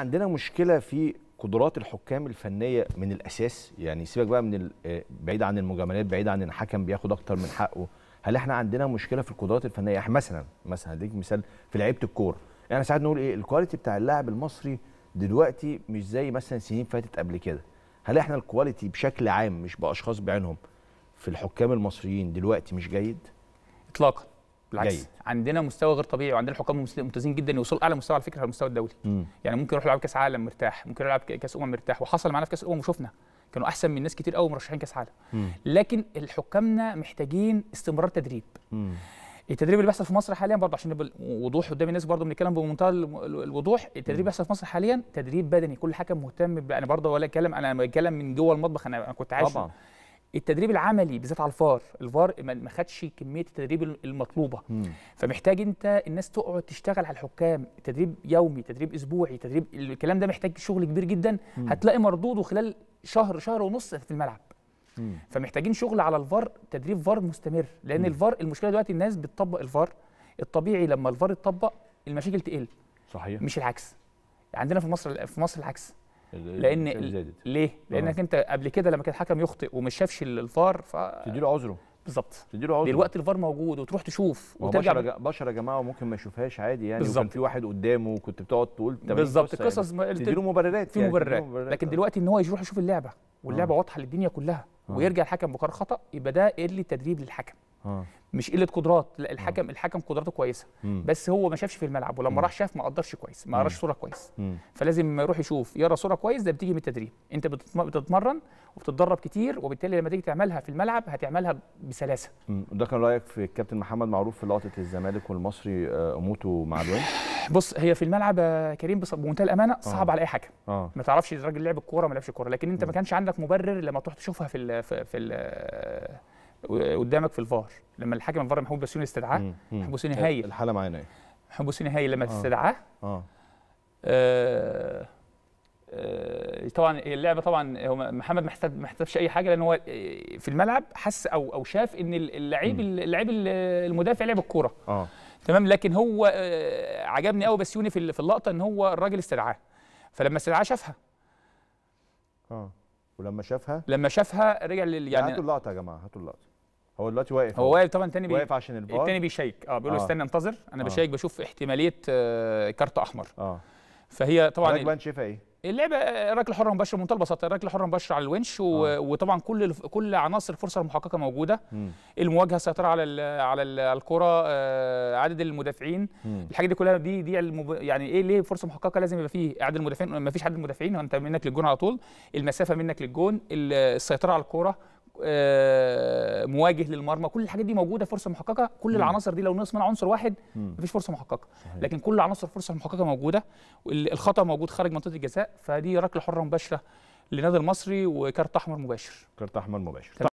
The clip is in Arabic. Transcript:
عندنا مشكله في قدرات الحكام الفنيه من الاساس يعني سيبك بقى من آه، بعيد عن المجاملات بعيد عن ان بياخد اكتر من حقه هل احنا عندنا مشكله في القدرات الفنيه احنا يعني مثلا مثلا هديك مثال في لعيبه الكوره يعني ساعات نقول ايه الكواليتي بتاع اللاعب المصري دلوقتي مش زي مثلا سنين فاتت قبل كده هل احنا الكواليتي بشكل عام مش باشخاص بعينهم في الحكام المصريين دلوقتي مش جيد اطلاقا بالعكس عندنا مستوى غير طبيعي وعندنا حكام ممتازين جدا يوصلوا اعلى مستوى على فكره على المستوى الدولي مم. يعني ممكن يروحوا يلعبوا كاس عالم مرتاح ممكن يلعب كاس امم مرتاح وحصل معانا في كاس الامم وشفنا كانوا احسن من ناس كتير قوي مرشحين كاس عالم مم. لكن الحكامنا محتاجين استمرار تدريب مم. التدريب اللي بيحصل في مصر حاليا برضه عشان وضوح قدام الناس برضه بنتكلم بمنتهى الوضوح التدريب اللي بيحصل في مصر حاليا تدريب بدني كل حكم مهتم انا برضه ولا اتكلم انا بتكلم من جوه المطبخ انا كنت عايش طبعا التدريب العملي بالذات على الفار الفار ما خدش كميه التدريب المطلوبه مم. فمحتاج انت الناس تقعد تشتغل على الحكام تدريب يومي تدريب اسبوعي تدريب الكلام ده محتاج شغل كبير جدا مم. هتلاقي مردوده خلال شهر شهر ونص في الملعب مم. فمحتاجين شغل على الفار تدريب فار مستمر لان مم. الفار المشكله دلوقتي الناس بتطبق الفار الطبيعي لما الفار يتطبق المشاكل تقل صحيح مش العكس عندنا في مصر في مصر العكس لان زادت. ليه؟ لانك آه. انت قبل كده لما كان الحكم يخطئ ومش شافش الفار ف تديله عذره بالظبط تديله عذره دلوقتي الفار موجود وتروح تشوف وترجع بشر, بشر يا جماعه ممكن ما يشوفهاش عادي يعني بالزبط. وكان في واحد قدامه وكنت بتقعد تقول إيه بالظبط يعني؟ القصص يعني. تديله مبررات في يعني. مبررات. مبررات لكن دلوقتي ان هو يروح يشوف اللعبه واللعبه آه. واضحه للدنيا كلها آه. ويرجع الحكم بقرار خطا يبقى ده قله تدريب للحكم آه. مش قله قدرات لا آه. الحكم آه. الحكم قدراته كويسه مم. بس هو ما شافش في الملعب ولما راح شاف ما قدرش كويس ما قراش صوره كويس مم. فلازم يروح يشوف يرى صوره كويس ده بتيجي من التدريب انت بتتمرن وبتتدرب كتير وبالتالي لما تيجي تعملها في الملعب هتعملها بسلاسه ده كان رايك في الكابتن محمد معروف في لقطه الزمالك والمصري آه، اموته مع الوين بص هي في الملعب يا آه، كريم بمنتهى الامانه صعب آه. على اي حكم آه. ما تعرفش الراجل لعب الكوره ما لعبش الكوره لكن انت ما كانش عندك مبرر لما تروح تشوفها في الـ في ال قدامك في الفار لما الحكم الفار محمود بسيوني استدعاه محمود بسيوني هايل الحاله معانا ايه محمود بسيوني هايل لما آه. استدعاه آه. آه. آه. طبعا اللعبه طبعا هو محمد ما محتب اي حاجه لان هو آه، في الملعب حس او او شاف ان اللعيب اللعيب المدافع لعب الكوره اه تمام لكن هو آه، عجبني قوي بسيوني في في اللقطه ان هو الراجل استدعاه فلما استدعاه شافها اه ولما شافها لما شافها رجع لل يعني هاتوا اللقطه يا جماعه هاتوا اللقطه هو دلوقتي واقف هو واقف طبعا الثاني واقف عشان الفار الثاني بيشيك اه بيقول له آه. استنى انتظر انا آه. بشيك بشوف احتماليه آه كارت احمر اه فهي طبعا الراجل بان شايفها ايه؟ اللعبه آه، ركله حره مباشره بمنتهى البساطه ركله حره مباشره على الونش آه. وطبعا كل كل عناصر الفرصه المحققه موجوده م. المواجهه السيطره على الـ على ال الكره آه عدد المدافعين م. الحاجات دي كلها دي دي المب... يعني ايه ليه فرصه محققه لازم يبقى فيه عدد المدافعين ما فيش عدد المدافعين انت منك للجون على طول المسافه منك للجون السيطره على الكره آه، مواجه للمرمى كل الحاجات دي موجوده فرصه محققه كل العناصر دي لو نقص منها عنصر واحد مفيش فرصه محققه لكن كل عناصر فرصه محققه موجوده الخطا موجود خارج منطقه الجزاء فدي ركله حره مباشره للنادي المصري وكارت احمر مباشر كارت احمر مباشر